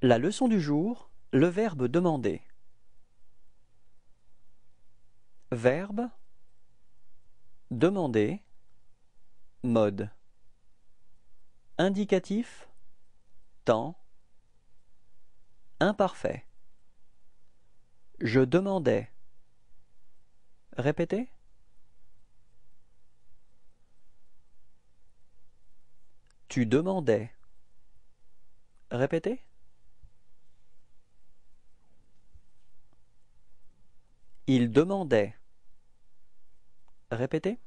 La leçon du jour, le verbe demander. Verbe demander mode indicatif temps imparfait Je demandais Répétez Tu demandais Répétez Il demandait. Répétez.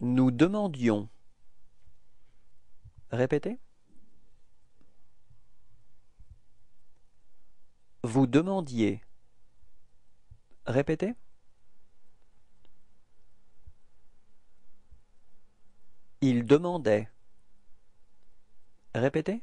Nous demandions. Répétez. Vous demandiez. Répétez. Il demandait. Répétez.